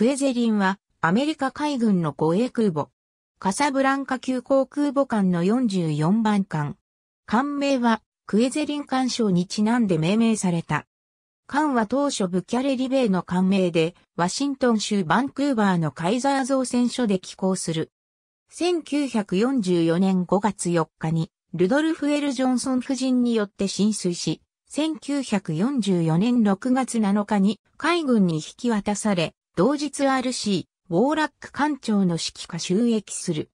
クエゼリンはアメリカ海軍の護衛空母。カサブランカ急行空母艦の44番艦。艦名はクエゼリン艦賞にちなんで命名された。艦は当初ブキャレリベイの艦名で、ワシントン州バンクーバーのカイザー造船所で寄港する。1944年5月4日に、ルドルフ・エル・ジョンソン夫人によって浸水し、1944年6月7日に海軍に引き渡され、同日 RC、ウォーラック艦長の指揮下収益する。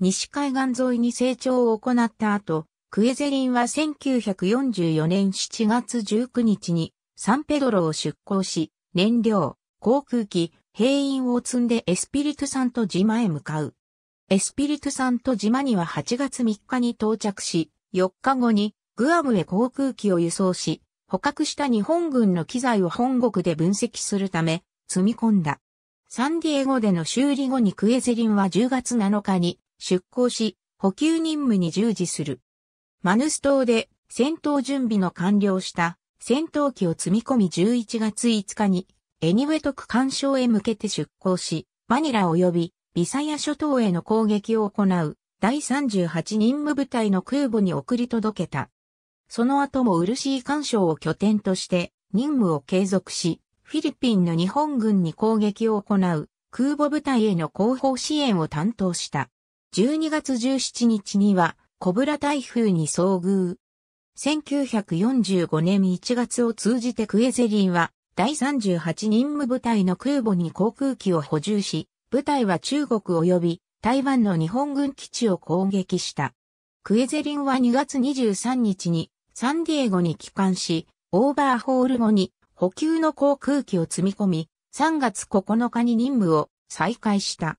西海岸沿いに成長を行った後、クエゼリンは1944年7月19日にサンペドロを出港し、燃料、航空機、兵員を積んでエスピリトサント島へ向かう。エスピリトサント島には8月3日に到着し、4日後にグアムへ航空機を輸送し、捕獲した日本軍の機材を本国で分析するため、積み込んだ。サンディエゴでの修理後にクエゼリンは10月7日に出港し、補給任務に従事する。マヌス島で戦闘準備の完了した戦闘機を積み込み11月5日にエニウェト区干渉へ向けて出港し、マニラ及びビサヤ諸島への攻撃を行う第38任務部隊の空母に送り届けた。その後もウルシー干渉を拠点として任務を継続し、フィリピンの日本軍に攻撃を行う空母部隊への後方支援を担当した。12月17日にはコブラ台風に遭遇。1945年1月を通じてクエゼリンは第38任務部隊の空母に航空機を補充し、部隊は中国及び台湾の日本軍基地を攻撃した。クエゼリンは2月23日にサンディエゴに帰還し、オーバーホール後に補給の航空機を積み込み、3月9日に任務を再開した。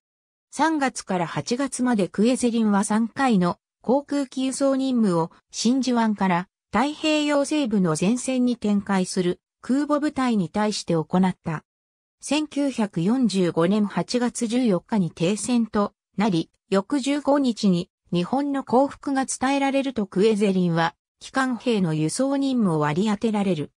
3月から8月までクエゼリンは3回の航空機輸送任務を真珠湾から太平洋西部の前線に展開する空母部隊に対して行った。1945年8月14日に停戦となり、翌15日に日本の降伏が伝えられるとクエゼリンは、機関兵の輸送任務を割り当てられる。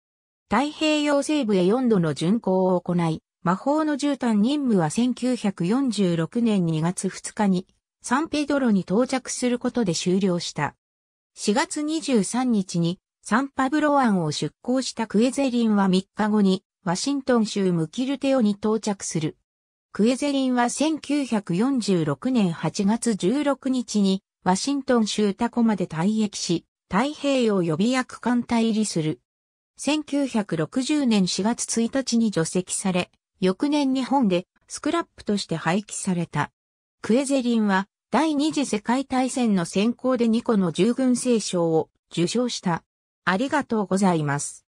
太平洋西部へ4度の巡航を行い、魔法の絨毯任務は1946年2月2日にサンペドロに到着することで終了した。4月23日にサンパブロ湾を出港したクエゼリンは3日後にワシントン州ムキルテオに到着する。クエゼリンは1946年8月16日にワシントン州タコまで退役し、太平洋予備役艦隊入りする。1960年4月1日に除籍され、翌年日本でスクラップとして廃棄された。クエゼリンは第二次世界大戦の先行で2個の従軍聖賞を受賞した。ありがとうございます。